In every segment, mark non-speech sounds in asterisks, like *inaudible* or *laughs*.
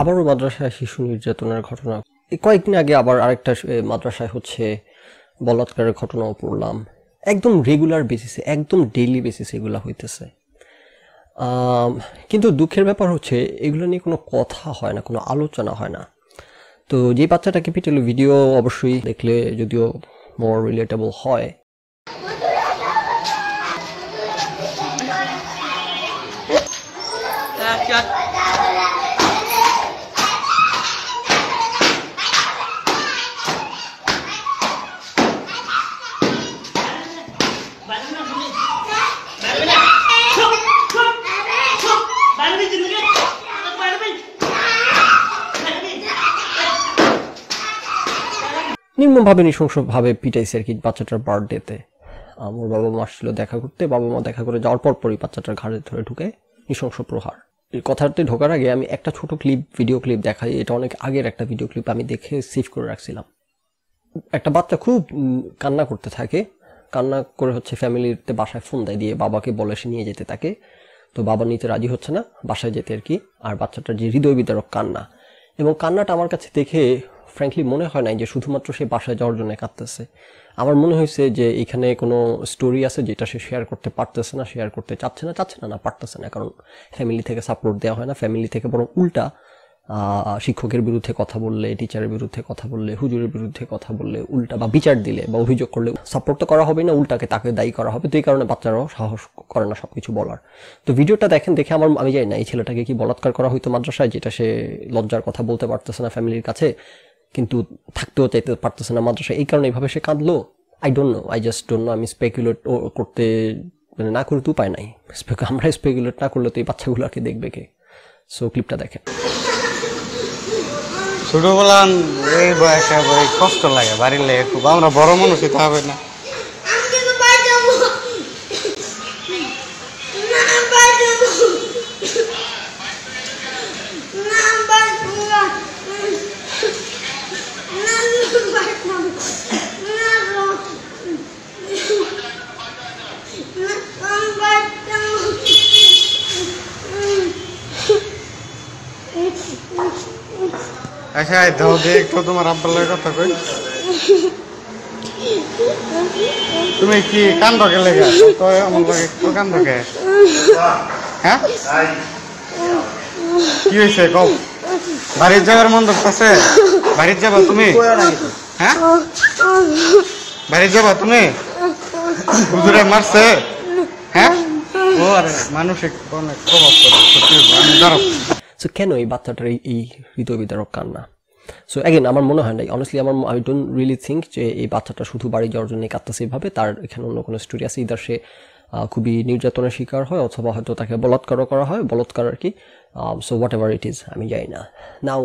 আবারও মাদ্রাসায় শিশু নির্যাতনের ঘটনা কয়েকদিন আগে আবার আরেকটা মাদ্রাসায় হচ্ছে বলাৎকারের ঘটনাও পড়লাম একদম রেগুলার বেসিসে একদম ডেইলি বেসিসে এগুলো হইতেছে কিন্তু দুঃখের ব্যাপার হচ্ছে এগুলো নিয়ে কোনো কথা হয় না কোনো আলোচনা হয় না তো যে বাচ্চাটাকে পিটেল ভিডিও অবশ্যই দেখলে যদিও মোর রিলেটেবল হয় নির্মমভাবে নৃশংসভাবে পিটাইছে আর কি বাচ্চাটার বার্থডেতে আমার বাবা মা আসছিল দেখা করতে বাবা মা দেখা করে যাওয়ার পর পরই বাচ্চাটার ঘাড়ে ধরে ঢুকে নৃশংস প্রহার এই কথাতে ঢোকার আগে আমি একটা ছোট ক্লিপ ভিডিও ক্লিপ দেখাই এটা অনেক আগের একটা ভিডিও ক্লিপ আমি দেখে সেভ করে রাখছিলাম একটা বাচ্চা খুব কান্না করতে থাকে কান্না করে হচ্ছে ফ্যামিলিতে বাসায় ফোন দেয় দিয়ে বাবাকে বলে সে নিয়ে যেতে তাকে তো বাবা নিতে রাজি হচ্ছে না বাসায় যেতে আর কি আর বাচ্চাটার যে হৃদয় বিতারক কান্না এবং কান্নাটা আমার কাছে দেখে ফ্র্যাঙ্কলি মনে হয় নাই যে শুধুমাত্র সে বাসায় যাওয়ার জন্য কাঁদতেছে আমার মনে হয়েছে যে এখানে কোনো স্টোরি আছে যেটা সে শেয়ার করতে পারতেছে না শেয়ার করতে চাচ্ছে না চাচ্ছে না না পারতেছে না কারণ ফ্যামিলি থেকে সাপোর্ট দেওয়া হয় না ফ্যামিলি থেকে বরং উল্টা শিক্ষকের বিরুদ্ধে কথা বললে টিচারের বিরুদ্ধে কথা বললে হুজুরের বিরুদ্ধে কথা বললে উল্টা বা বিচার দিলে বা অভিযোগ করলে সাপোর্ট তো করা হবে না উল্টাকে তাকে দায়ী করা হবে তো এই কারণে বাচ্চারাও সাহস করে না সব কিছু বলার তো ভিডিওটা দেখেন দেখে আমার আমি জানি না এই ছেলেটাকে কি বলাৎকার করা হয়তো মাদ্রাসায় যেটা সে লজ্জার কথা বলতে পারতেছে না ফ্যামিলির কাছে কিন্তু থাকতেও চাইতে পারতেছে না মাদ্রাসা এই কারণে এইভাবে সে কাঁদলো I don't know I just don't know আমি স্পেকুলেট করতে মানে না তো উপায় নাই আমরা স্পেকুলেট না করলে তো এই বাচ্চাগুলোকে দেখবে কে সো ক্লিপটা দেখেন ছোটবেলা এই বয়সে কষ্ট লাগে বাড়ির লেগে খুব আমরা বড় মানুষ হবে না আচ্ছা দাও দে একটু তোমার আব্বার কথা কই তুমি কি কান্দ গেলে লেগে তো আমার লাগে একটু কান্দ কে হ্যাঁ কি হয়েছে কম বাড়ির যাবার মন বাড়ির যাবা তুমি হ্যাঁ বাড়ির যাবা তুমি হুজুরে মারছে হ্যাঁ ও আরে মানুষ অনেক প্রভাব সত্যি আমি দাঁড়াবো সো কেন এই বাচ্চাটার এই হৃদয় বিদারক কান্না সো অ্যাগেন আমার মনে হয় না অনেস্টলি আমার আই ডোন্ট রিয়েলি থিঙ্ক যে এই বাচ্চাটা শুধু বাড়ি যাওয়ার জন্যই কাঁদতেছে এইভাবে তার এখানে অন্য কোনো স্টোরি আছে ইদার সে খুবই নির্যাতনের শিকার হয় অথবা হয়তো তাকে বলাৎকারও করা হয় বলাৎকার আর কি so whatever it is আমি যাই না নাও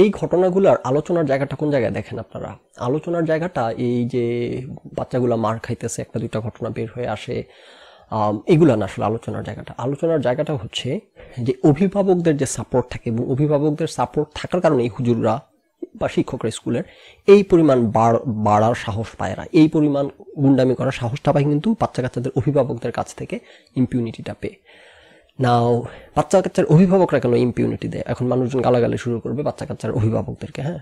এই ঘটনাগুলোর আলোচনার জায়গাটা কোন জায়গায় দেখেন আপনারা আলোচনার জায়গাটা এই যে বাচ্চাগুলো মার খাইতেছে একটা দুইটা ঘটনা বের হয়ে আসে এগুলো না আসলে আলোচনার জায়গাটা আলোচনার জায়গাটা হচ্ছে যে অভিভাবকদের যে সাপোর্ট থাকে এবং অভিভাবকদের সাপোর্ট থাকার কারণে এই হুজুররা বা শিক্ষকরা স্কুলের এই পরিমাণ বাড়ার সাহস পায় না এই পরিমাণ গুন্ডামি করার সাহসটা পায় কিন্তু বাচ্চা কাচ্চাদের অভিভাবকদের কাছ থেকে ইম্পিউনিটিটা পেয়ে নাও বাচ্চা কাচ্চার অভিভাবকরা কেন ইম্পিউনিটি দেয় এখন মানুষজন গালাগালি শুরু করবে বাচ্চা কাচ্চার অভিভাবকদেরকে হ্যাঁ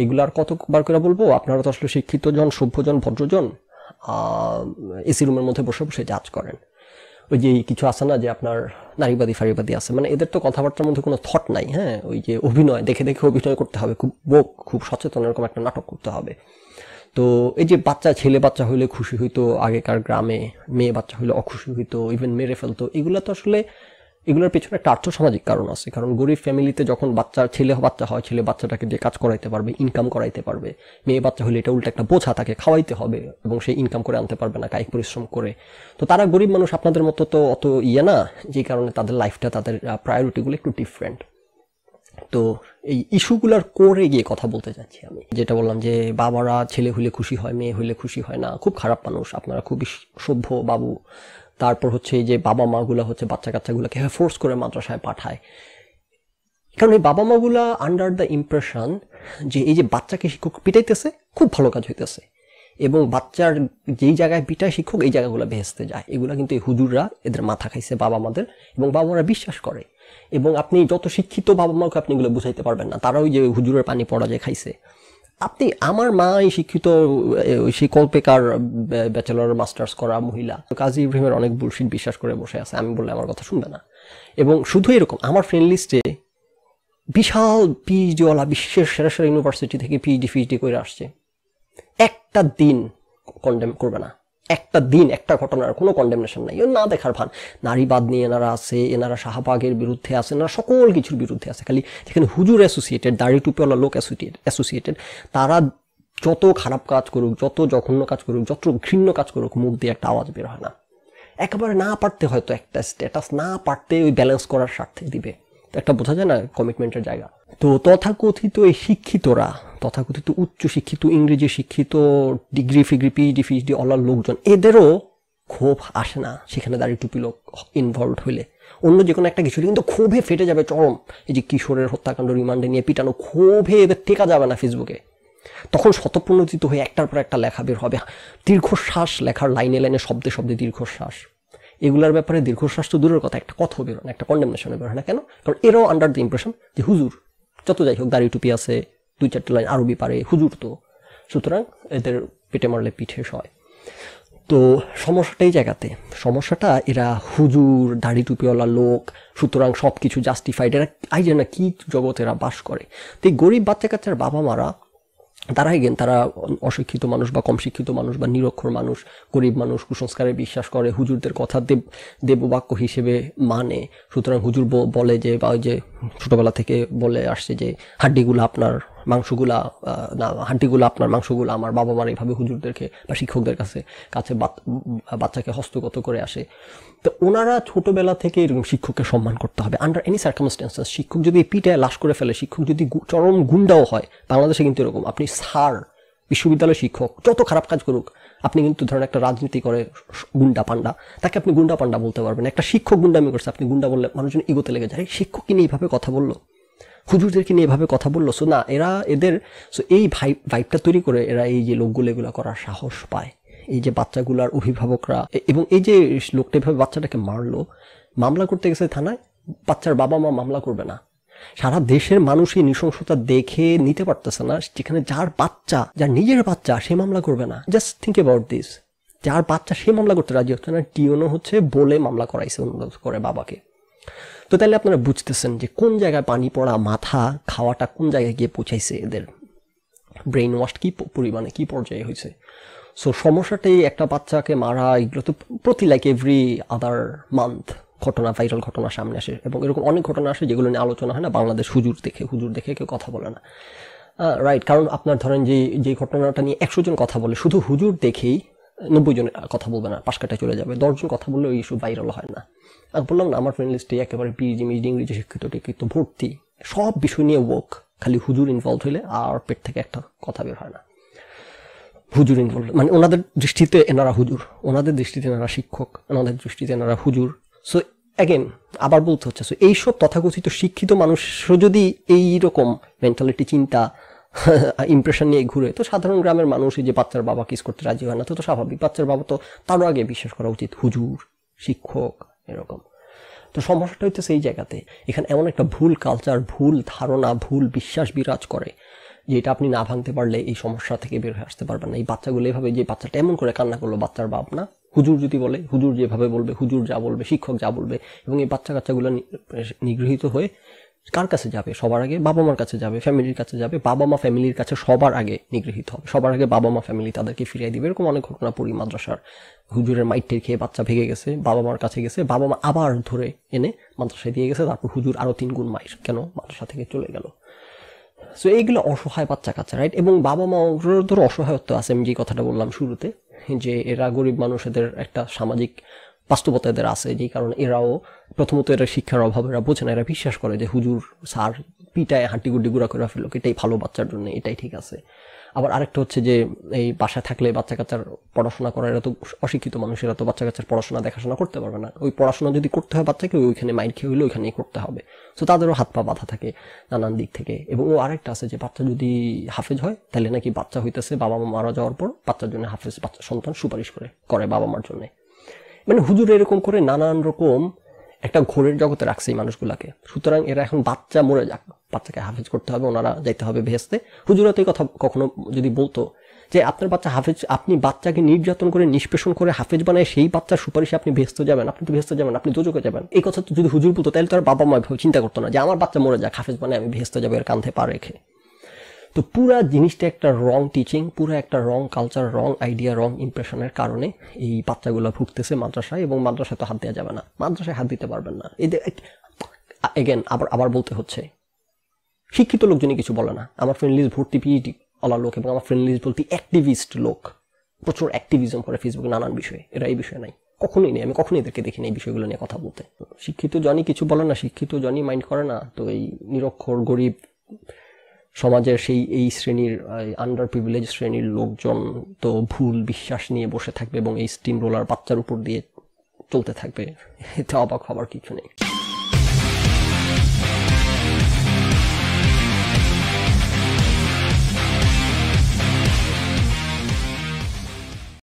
এইগুলো আর কতবার করে বলবো আপনারা তো আসলে শিক্ষিতজন সভ্যজন ভদ্রজন এসি রুমের মধ্যে বসে বসে জাজ করেন ওই যে কিছু আছে না যে আপনার নারীবাদী ফারিবাদী আছে মানে এদের তো কথাবার্তার মধ্যে কোনো থট নাই হ্যাঁ ওই যে অভিনয় দেখে দেখে অভিনয় করতে হবে খুব বোক খুব সচেতন এরকম একটা নাটক করতে হবে তো এই যে বাচ্চা ছেলে বাচ্চা হইলে খুশি হইতো আগেকার গ্রামে মেয়ে বাচ্চা হইলে অখুশি হইতো ইভেন মেরে ফেলতো এগুলো তো আসলে এগুলোর পেছনে একটা আর্থ সামাজিক কারণ আছে কারণ গরিব ফ্যামিলিতে যখন বাচ্চার ছেলে বাচ্চা হয় ছেলে বাচ্চাটাকে দিয়ে কাজ করাইতে পারবে ইনকাম করাইতে পারবে মেয়ে বাচ্চা হলে এটা উল্টা একটা বোঝা তাকে খাওয়াইতে হবে এবং সেই ইনকাম করে আনতে পারবে না কায়িক পরিশ্রম করে তো তারা গরিব মানুষ আপনাদের মতো তো অত ইয়ে না যে কারণে তাদের লাইফটা তাদের প্রায়োরিটিগুলো একটু ডিফারেন্ট তো এই ইস্যুগুলোর করে গিয়ে কথা বলতে চাচ্ছি আমি যেটা বললাম যে বাবারা ছেলে হলে খুশি হয় মেয়ে হলে খুশি হয় না খুব খারাপ মানুষ আপনারা খুবই সভ্য বাবু তারপর হচ্ছে এই যে বাবা মাগুলো হচ্ছে বাচ্চা কাচ্চাগুলোকে ফোর্স করে মাদ্রাসায় পাঠায় কারণ এই বাবা মাগুলা আন্ডার দ্য ইমপ্রেশন যে এই যে বাচ্চাকে শিক্ষক পিটাইতেছে খুব ভালো কাজ হইতেছে এবং বাচ্চার যেই জায়গায় পিটায় শিক্ষক এই জায়গাগুলো ভেসতে যায় এগুলো কিন্তু এই হুজুররা এদের মাথা খাইছে বাবা মাদের এবং বাবা মারা বিশ্বাস করে এবং আপনি যত শিক্ষিত বাবা মাকে আপনি এগুলো বুঝাইতে পারবেন না তারাও যে হুজুরের পানি পড়া যায় খাইছে আপনি আমার মা এই শিক্ষিত সেই কল্পেকার ব্যাচেলর মাস্টার্স করা মহিলা কাজী ইব্রাহিমের অনেক বুলশিট বিশ্বাস করে বসে আছে আমি বললে আমার কথা শুনবে না এবং শুধু এরকম আমার ফ্রেন্ড লিস্টে বিশাল পিএইচডিওয়ালা বিশ্বের সেরা সেরা ইউনিভার্সিটি থেকে পিএইচডি ফিএইচডি করে আসছে একটা দিন কন্ডেম করবে না একটা দিন একটা ঘটনার কোনো কন্ডেমনেশন নাই না দেখার ভান নারীবাদ নিয়ে এনারা আছে এনারা শাহবাগের বিরুদ্ধে আছে এনারা সকল কিছুর বিরুদ্ধে আছে খালি যেখানে হুজুর অ্যাসোসিয়েটেড দাড়ি টুপিওয়ালা লোক অ্যাসোসিয়েটেড তারা যত খারাপ কাজ করুক যত জঘন্য কাজ করুক যত ঘৃণ্য কাজ করুক মুখ দিয়ে একটা আওয়াজ বের হয় না একেবারে না পারতে হয়তো একটা স্ট্যাটাস না পারতে ওই ব্যালেন্স করার স্বার্থে দিবে একটা বোঝা যায় না কমিটমেন্টের জায়গা তো তথাকথিত এই শিক্ষিতরা তথাকথিত উচ্চশিক্ষিত ইংরেজি শিক্ষিত ডিগ্রি ফিগ্রি পিএইচডি ফিএইচডি অলার লোকজন এদেরও ক্ষোভ আসে না সেখানে দাঁড়িয়ে টুপি লোক ইনভলভ হইলে অন্য যে কোনো একটা কিছু কিন্তু ক্ষোভে ফেটে যাবে চরম এই যে কিশোরের হত্যাকাণ্ড রিমান্ডে নিয়ে পিটানো ক্ষোভে এদের টেকা যাবে না ফেসবুকে তখন শতপ্রণোদিত হয়ে একটার পর একটা লেখা বের হবে দীর্ঘশ্বাস লেখার লাইনে লাইনে শব্দে শব্দে দীর্ঘশ্বাস এগুলার ব্যাপারে দীর্ঘশ্বাস তো দূরের কথা একটা কথা বেরোয় না একটা কন্ডেমনেশনে বেরোয় না কেন কারণ এরাও আন্ডার দ্য ইমপ্রেশন যে হুজুর যত যাই হোক দাড়ি টুপি আছে দুই চারটে লাইন আরবি পারে হুজুর তো সুতরাং এদের পেটে মারলে পিঠে হয় তো সমস্যাটা এই জায়গাতে সমস্যাটা এরা হুজুর দাড়ি টুপিওয়ালা লোক সুতরাং সব কিছু জাস্টিফাইড এরা আই যে না কী জগতে এরা বাস করে তো এই গরিব বাচ্চা কাচ্চার বাবা মারা তারা গেন তারা অশিক্ষিত মানুষ বা কম শিক্ষিত মানুষ বা নিরক্ষর মানুষ গরিব মানুষ কুসংস্কারে বিশ্বাস করে হুজুরদের কথা দেব দেববাক্য হিসেবে মানে সুতরাং হুজুর বলে যে বা ওই যে ছোটোবেলা থেকে বলে আসছে যে হাড্ডিগুলো আপনার মাংসগুলা না হাঁটিগুলো আপনার মাংসগুলো আমার বাবা মার এইভাবে হুজুরদেরকে বা শিক্ষকদের কাছে কাছে বাচ্চাকে হস্তগত করে আসে তো ওনারা ছোটোবেলা থেকে এরকম শিক্ষককে সম্মান করতে হবে আন্ডার এনি সার্কামস্টেন্সেস শিক্ষক যদি পিটায় লাশ করে ফেলে শিক্ষক যদি চরম গুন্ডাও হয় বাংলাদেশে কিন্তু এরকম আপনি সার বিশ্ববিদ্যালয় শিক্ষক যত খারাপ কাজ করুক আপনি কিন্তু ধরেন একটা রাজনীতি করে গুন্ডা পান্ডা তাকে আপনি গুন্ডা পান্ডা বলতে পারবেন একটা শিক্ষক গুন্ডামি করছে আপনি গুন্ডা বললে মানুষজন ইগোতে লেগে যায় শিক্ষক কিনে এইভাবে কথা বললো হুজুরদেরকে নিয়ে এভাবে কথা বললো সো না এরা এদের সো এই ভাই ভাইবটা তৈরি করে এরা এই যে লোকগুলো এগুলো করার সাহস পায় এই যে বাচ্চাগুলার অভিভাবকরা এবং এই যে লোকটা এভাবে বাচ্চাটাকে মারলো মামলা করতে গেছে থানায় বাচ্চার বাবা মা মামলা করবে না সারা দেশের মানুষ এই নৃশংসতা দেখে নিতে পারতেছে না যেখানে যার বাচ্চা যার নিজের বাচ্চা সে মামলা করবে না জাস্ট থিঙ্ক অ্যাবাউট দিস যার বাচ্চা সে মামলা করতে রাজি হচ্ছে না টিওনো হচ্ছে বলে মামলা করাইছে অনুরোধ করে বাবাকে তো তাহলে আপনারা বুঝতেছেন যে কোন জায়গায় পানি পড়া মাথা খাওয়াটা কোন জায়গায় গিয়ে পৌঁছাইছে এদের ব্রেইন ওয়াশ কী পরিমাণে কী পর্যায়ে হয়েছে সো সমস্যাটাই একটা বাচ্চাকে মারা এগুলো তো প্রতি লাইক এভরি আদার মান্থ ঘটনা ভাইরাল ঘটনা সামনে আসে এবং এরকম অনেক ঘটনা আসে যেগুলো নিয়ে আলোচনা হয় না বাংলাদেশ হুজুর দেখে হুজুর দেখে কেউ কথা বলে না রাইট কারণ আপনার ধরেন যে যে ঘটনাটা নিয়ে একশো জন কথা বলে শুধু হুজুর দেখেই নব্বই জনের কথা বলবে না পাশ কাটায় চলে যাবে দশজন কথা বললে ওই ইস্যু ভাইরাল হয় না আমি বললাম না আমার ফ্রেন্ড লিস্টে একেবারে পিএইচডি মিএইচডি ইংরেজি শিক্ষিত টিক্ষিত ভর্তি সব বিষয় নিয়ে ওয়ার্ক খালি হুজুর ইনভলভ হইলে আর পেট থেকে একটা কথা বের হয় না হুজুর ইনভলভ মানে ওনাদের দৃষ্টিতে এনারা হুজুর ওনাদের দৃষ্টিতে এনারা শিক্ষক ওনাদের দৃষ্টিতে এনারা হুজুর সো অ্যাগেন আবার বলতে হচ্ছে সো এইসব তথাকথিত শিক্ষিত মানুষ যদি এইরকম মেন্টালিটি চিন্তা ইমপ্রেশন *laughs* নিয়ে ঘুরে তো সাধারণ গ্রামের মানুষ এই যে বাচ্চার বাবা কিস করতে রাজি হয় না তো তো স্বাভাবিক বাচ্চার বাবা তো তারও আগে বিশ্বাস করা উচিত হুজুর শিক্ষক এরকম তো সমস্যাটা হচ্ছে সেই জায়গাতে এখানে এমন একটা ভুল কালচার ভুল ধারণা ভুল বিশ্বাস বিরাজ করে যে এটা আপনি না ভাঙতে পারলে এই সমস্যা থেকে বের হয়ে আসতে পারবেন না এই বাচ্চাগুলো এভাবে যে বাচ্চাটা এমন করে কান্না করলো বাচ্চার বাপ না হুজুর যদি বলে হুজুর যেভাবে বলবে হুজুর যা বলবে শিক্ষক যা বলবে এবং এই বাচ্চা কাচ্চাগুলো নিগৃহীত হয়ে কার কাছে যাবে সবার আগে বাবা মার কাছে যাবে ফ্যামিলির কাছে যাবে বাবা মা ফ্যামিলির কাছে সবার আগে নিগৃহীত হবে সবার আগে বাবা মা ফ্যামিলি তাদেরকে ফিরিয়ে দিবে এরকম অনেক ঘটনা পড়ি মাদ্রাসার হুজুরের মাইটের খেয়ে বাচ্চা ভেঙে গেছে বাবা মার কাছে গেছে বাবা মা আবার ধরে এনে মাদ্রাসায় দিয়ে গেছে তারপর হুজুর আরও তিন গুণ মাইর কেন মাদ্রাসা থেকে চলে গেল সো এইগুলো অসহায় বাচ্চা কাচ্চা রাইট এবং বাবা মা ধরো অসহায়ত্ব আছে আমি যে কথাটা বললাম শুরুতে যে এরা গরিব মানুষদের একটা সামাজিক বাস্তবতা এদের আছে যেই কারণে এরাও প্রথমত এরা শিক্ষার অভাব এরা বোঝে না এরা বিশ্বাস করে যে হুজুর স্যার পিটায় হাঁটি গুড্ডি গুড়া করে ফেলো এটাই ভালো বাচ্চার জন্য এটাই ঠিক আছে আবার আরেকটা হচ্ছে যে এই বাসায় থাকলে বাচ্চা কাচ্চার পড়াশোনা করা এরা তো অশিক্ষিত মানুষেরা তো বাচ্চা কাচ্চার পড়াশোনা দেখাশোনা করতে পারবে না ওই পড়াশোনা যদি করতে হয় বাচ্চাকে ওইখানে মাইন্ড খেয়ে হইলে ওইখানেই করতে হবে সো তাদেরও হাত পা বাধা থাকে নানান দিক থেকে এবং ও আরেকটা আছে যে বাচ্চা যদি হাফেজ হয় তাহলে নাকি বাচ্চা হইতেছে বাবা মা মারা যাওয়ার পর বাচ্চার জন্য হাফেজ বাচ্চা সন্তান সুপারিশ করে করে বাবা মার জন্য মানে হুজুর এরকম করে নানান রকম একটা ঘোরের জগতে রাখছে এই মানুষগুলাকে সুতরাং এরা এখন বাচ্চা মরে যাক বাচ্চাকে হাফেজ করতে হবে ওনারা যাইতে হবে ভেসতে হুজুরা তো এই কথা কখনো যদি বলতো যে আপনার বাচ্চা হাফেজ আপনি বাচ্চাকে নির্যাতন করে নিষ্পেষণ করে হাফেজ বানায় সেই বাচ্চার সুপারিশে আপনি ভেস্ত যাবেন আপনি তো ভেস্ত যাবেন আপনি দুজকে যাবেন এই কথা যদি হুজুর বলতো তাহলে তো আর বাবা মা চিন্তা করতো না যে আমার বাচ্চা মরে যাক হাফেজ বানায় আমি ভেস্ত যাবো এর কান্ধে পা রেখে তো পুরা জিনিসটা একটা রং টিচিং পুরো একটা রং কালচার রং আইডিয়া রং ইমপ্রেশনের কারণে এই বাচ্চাগুলো ভুগতেছে মাদ্রাসায় এবং মাদ্রাসায় তো হাত দেওয়া যাবে না মাদ্রাসায় হাত দিতে পারবেন না এদের এগেন আবার আবার বলতে হচ্ছে শিক্ষিত লোকজনই কিছু বলে না আমার ফ্রেন্ড লিস্ট ভর্তি পিএইচডি অলা লোক এবং আমার ফ্রেন্ড লিস্ট বলতে অ্যাক্টিভিস্ট লোক প্রচুর অ্যাক্টিভিজম করে ফেসবুকে নানান বিষয়ে এরা এই বিষয়ে নাই কখনোই নেই আমি কখনোই এদেরকে দেখিনি এই বিষয়গুলো নিয়ে কথা বলতে শিক্ষিত জনই কিছু বলে না শিক্ষিত জনই মাইন্ড করে না তো এই নিরক্ষর গরিব সমাজের সেই এই শ্রেণীর আন্ডার প্রিভিলেজ শ্রেণীর লোকজন তো ভুল বিশ্বাস নিয়ে বসে থাকবে এবং এই স্টিম রোলার বাচ্চার উপর দিয়ে চলতে থাকবে এতে অবাক হবার কিছু নেই